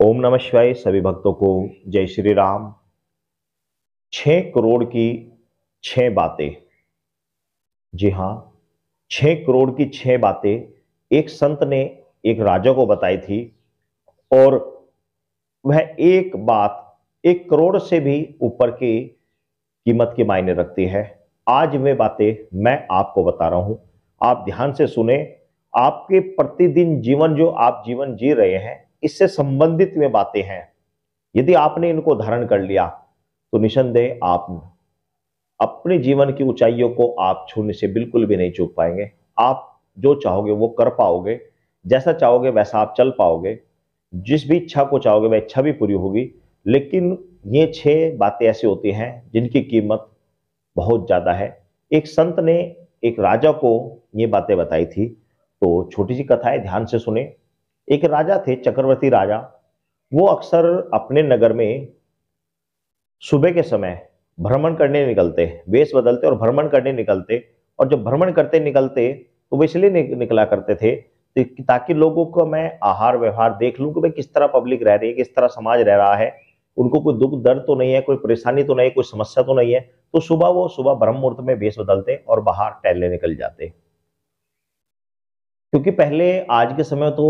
ओम नमः शिवाय सभी भक्तों को जय श्री राम छ करोड़ की छह बातें जी हां छ करोड़ की छह बातें एक संत ने एक राजा को बताई थी और वह एक बात एक करोड़ से भी ऊपर की कीमत के मायने रखती है आज वे बातें मैं आपको बता रहा हूं आप ध्यान से सुने आपके प्रतिदिन जीवन जो आप जीवन जी रहे हैं इससे संबंधित में बातें हैं यदि आपने इनको धारण कर लिया तो निसंदेह आप अपने जीवन की ऊंचाइयों को आप छूने से बिल्कुल भी नहीं चूक पाएंगे आप जो चाहोगे वो कर पाओगे जैसा चाहोगे वैसा आप चल पाओगे जिस भी इच्छा को चाहोगे वह इच्छा भी पूरी होगी लेकिन ये छह बातें ऐसी होती हैं जिनकी कीमत बहुत ज़्यादा है एक संत ने एक राजा को ये बातें बताई थी तो छोटी सी कथा है ध्यान से सुने एक राजा थे चक्रवर्ती राजा वो अक्सर अपने नगर में सुबह के समय भ्रमण करने निकलते वेश बदलते और भ्रमण करने निकलते और जब भ्रमण करते निकलते तो वो इसलिए निकला करते थे ताकि लोगों को मैं आहार व्यवहार देख लूं कि भाई किस तरह पब्लिक रह रही है किस तरह समाज रह रहा है उनको कोई दुख दर्द तो नहीं है कोई परेशानी तो नहीं है कोई समस्या तो नहीं है तो सुबह वो सुबह ब्रह्म मुहूर्त में वेश बदलते और बाहर टहलने निकल जाते क्योंकि पहले आज के समय तो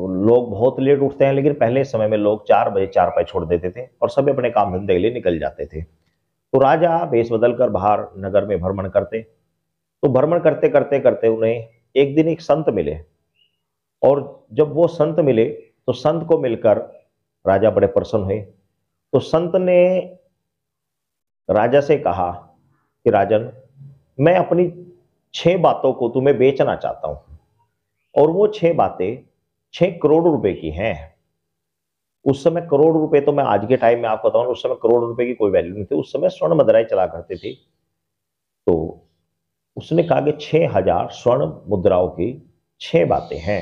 लोग बहुत लेट उठते हैं लेकिन पहले समय में लोग चार बजे चार पाए छोड़ देते थे और सभी अपने काम धंधे के लिए निकल जाते थे तो राजा भेष बदल कर बाहर नगर में भ्रमण करते तो भ्रमण करते करते करते उन्हें एक दिन एक संत मिले और जब वो संत मिले तो संत को मिलकर राजा बड़े प्रसन्न हुए तो संत ने राजा से कहा कि राजन मैं अपनी छह बातों को तुम्हें बेचना चाहता हूं और वो छह बातें छह करोड़ रुपए की है उस समय करोड़ रुपए तो मैं आज के टाइम में आपको बताऊं उस समय करोड़ रुपए की कोई वैल्यू नहीं थी उस समय स्वर्ण मुद्राएं चला करती थी तो उसने कहा कि छह हजार स्वर्ण मुद्राओं की छह बातें हैं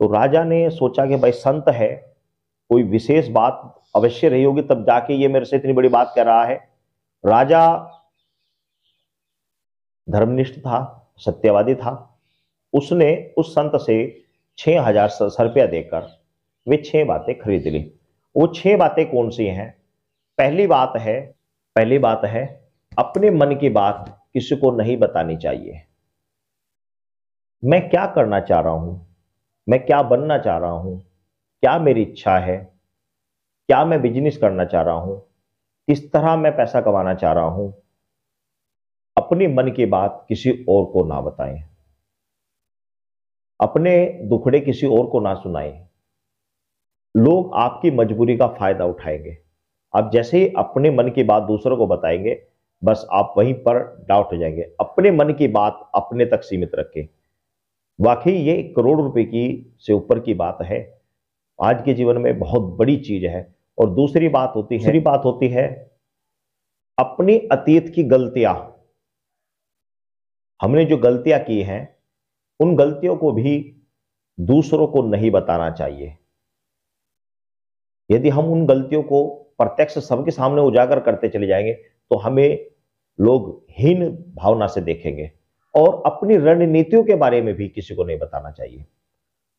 तो राजा ने सोचा कि भाई संत है कोई विशेष बात अवश्य रही होगी तब जाके ये मेरे से इतनी बड़ी बात कर रहा है राजा धर्मनिष्ठ था सत्यवादी था उसने उस संत से छः हजार रुपया देकर वे छह बातें खरीद ली वो छह बातें कौन सी हैं पहली बात है पहली बात है अपने मन की बात किसी को नहीं बतानी चाहिए मैं क्या करना चाह रहा हूं मैं क्या बनना चाह रहा हूं क्या मेरी इच्छा है क्या मैं बिजनेस करना चाह रहा हूं किस तरह मैं पैसा कमाना चाह रहा हूं अपनी मन की बात किसी और को ना बताएं अपने दुखड़े किसी और को ना सुनाए लोग आपकी मजबूरी का फायदा उठाएंगे आप जैसे ही अपने मन की बात दूसरों को बताएंगे बस आप वहीं पर डाउट हो जाएंगे अपने मन की बात अपने तक सीमित रखें वाकई ये करोड़ रुपए की से ऊपर की बात है आज के जीवन में बहुत बड़ी चीज है और दूसरी बात होती है बात होती है अपने अतीत की गलतियां हमने जो गलतियां की हैं उन गलतियों को भी दूसरों को नहीं बताना चाहिए यदि हम उन गलतियों को प्रत्यक्ष सबके सामने उजागर करते चले जाएंगे तो हमें लोग हीन भावना से देखेंगे और अपनी रणनीतियों के बारे में भी किसी को नहीं बताना चाहिए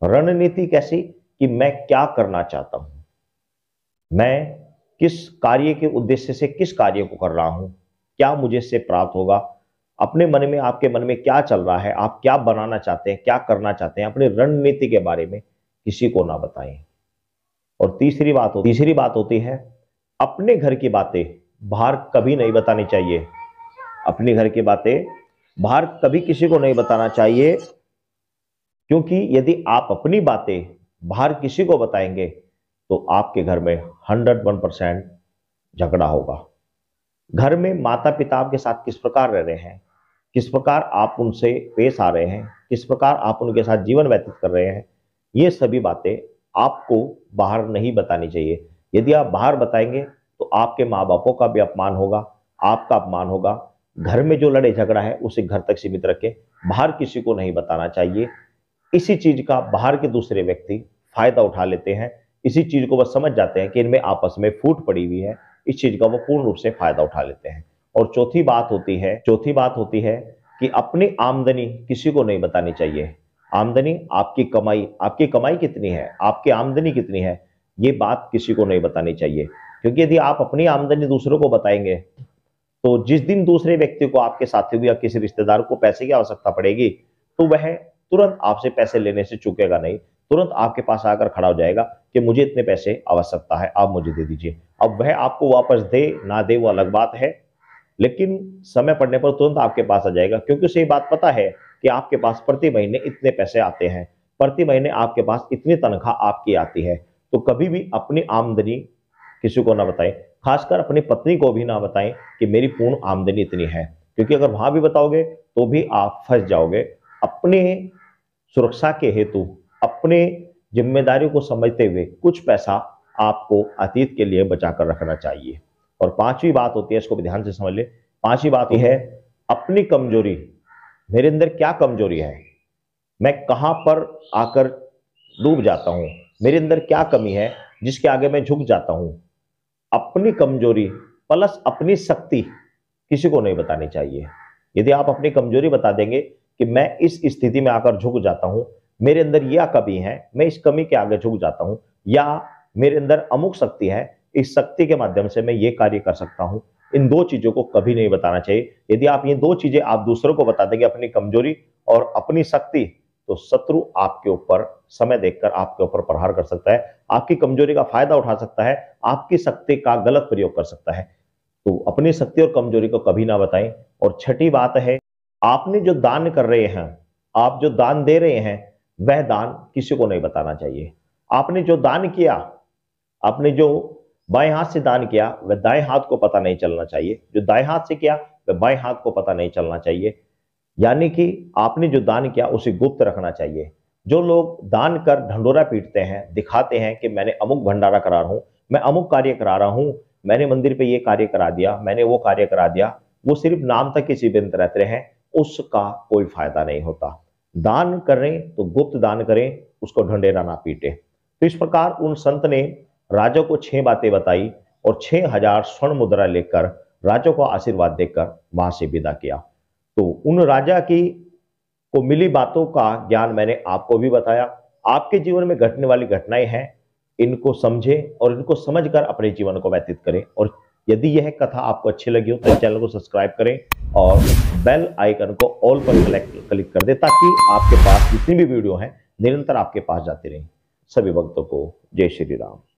रणनीति कैसी कि मैं क्या करना चाहता हूं मैं किस कार्य के उद्देश्य से किस कार्य को कर रहा हूं क्या मुझे इससे प्राप्त होगा अपने मन में आपके मन में क्या चल रहा है आप क्या बनाना चाहते हैं क्या करना चाहते हैं अपनी रणनीति के बारे में किसी को ना बताएं और तीसरी बात हो तीसरी बात होती है अपने घर की बातें बाहर कभी नहीं बतानी चाहिए अपने घर की बातें बाहर कभी किसी को नहीं बताना चाहिए क्योंकि यदि आप अपनी बातें बाहर किसी को बताएंगे तो आपके घर में हंड्रेड वन परसेंट झगड़ा होगा घर में माता पिता के साथ किस प्रकार रह रहे हैं किस प्रकार आप उनसे पेश आ रहे हैं किस प्रकार आप उनके साथ जीवन व्यतीत कर रहे हैं ये सभी बातें आपको बाहर नहीं बतानी चाहिए यदि आप बाहर बताएंगे तो आपके माँ बापों का भी अपमान होगा आपका अपमान होगा घर में जो लड़े झगड़ा है उसे घर तक सीमित रखें बाहर किसी को नहीं बताना चाहिए इसी चीज़ का बाहर के दूसरे व्यक्ति फायदा उठा लेते हैं इसी चीज़ को बस समझ जाते हैं कि इनमें आपस में फूट पड़ी हुई है इस चीज का वो पूर्ण रूप से फायदा उठा लेते हैं और चौथी बात होती है चौथी बात होती है कि अपनी आमदनी किसी को नहीं बतानी चाहिए आमदनी आपकी कमाई आपकी कमाई कितनी है आपकी आमदनी कितनी है ये बात किसी को नहीं बतानी चाहिए क्योंकि यदि आप अपनी आमदनी दूसरों को बताएंगे तो जिस दिन दूसरे व्यक्ति को आपके साथी या किसी रिश्तेदार को पैसे की आवश्यकता पड़ेगी तो वह तुरंत आपसे पैसे लेने से चुकेगा नहीं तुरंत आपके पास आकर खड़ा हो जाएगा कि मुझे इतने पैसे आवश्यकता है आप मुझे दे दीजिए अब वह आपको वापस दे ना दे वो अलग बात है लेकिन समय पड़ने पर तुरंत आपके पास आ जाएगा क्योंकि उसे बात पता है कि आपके पास प्रति महीने इतने पैसे आते हैं प्रति महीने आपके पास इतनी तनख्वाह आपकी आती है तो कभी भी अपनी आमदनी किसी को ना बताएं खासकर अपनी पत्नी को भी ना बताएं कि मेरी पूर्ण आमदनी इतनी है क्योंकि अगर वहां भी बताओगे तो भी आप फंस जाओगे अपने सुरक्षा के हेतु अपने जिम्मेदारियों को समझते हुए कुछ पैसा आपको अतीत के लिए बचा कर रखना चाहिए और पांचवी बात होती है इसको ध्यान से समझ ले पांचवी बात यह है अपनी कमजोरी मेरे अंदर क्या कमजोरी है मैं कहां पर आकर डूब जाता हूं मेरे अंदर क्या कमी है जिसके आगे मैं झुक जाता हूं अपनी कमजोरी प्लस अपनी शक्ति किसी को नहीं बतानी चाहिए यदि आप अपनी कमजोरी बता देंगे कि मैं इस स्थिति में आकर झुक जाता हूं मेरे अंदर यह कमी है मैं इस कमी के आगे झुक जाता हूं या मेरे अंदर अमुक शक्ति है इस शक्ति के माध्यम से मैं ये कार्य कर सकता हूं इन दो चीजों को कभी नहीं बताना चाहिए यदि आप ये दो चीजें आप दूसरों को बता देंगे अपनी कमजोरी और अपनी शक्ति तो शत्रु आपके ऊपर समय देखकर आपके ऊपर प्रहार कर सकता है आपकी कमजोरी का फायदा उठा सकता है आपकी शक्ति का गलत प्रयोग कर सकता है तो अपनी शक्ति और कमजोरी को कभी ना बताएं और छठी बात है आपने जो दान कर रहे हैं आप जो दान दे रहे हैं वह दान किसी को नहीं बताना चाहिए आपने जो दान किया आपने जो बाएं हाथ से दान किया वह दाएं हाथ को पता नहीं चलना चाहिए जो दाएं हाथ से किया वह बाएं हाथ को पता नहीं चलना चाहिए यानी कि आपने जो दान किया उसे गुप्त रखना चाहिए जो लोग दान कर ढंडोरा पीटते हैं दिखाते हैं कि मैंने अमुक भंडारा करा रहा हूं मैं अमुक कार्य करा रहा हूं मैंने मंदिर पे ये कार्य करा दिया मैंने वो कार्य करा दिया वो सिर्फ नाम तक ही सीमित रहते हैं उसका कोई फायदा नहीं होता दान करें तो गुप्त दान करें उसको ढंडेरा ना पीटे तो इस प्रकार उन संत ने राजा को छह बातें बताई और छह हजार स्वर्ण मुद्रा लेकर राजा को आशीर्वाद देकर वहां से विदा किया तो उन राजा की को मिली बातों का ज्ञान मैंने आपको भी बताया आपके जीवन में घटने वाली घटनाएं हैं इनको समझें और इनको समझकर अपने जीवन को व्यतीत करें और यदि यह कथा आपको अच्छी लगी हो तो चैनल को सब्सक्राइब करें और बेल आइकन को ऑल पर क्लिक क्लिक कर दें ताकि आपके पास जितनी भी वीडियो है निरंतर आपके पास जाती रहें सभी भक्तों को जय श्री राम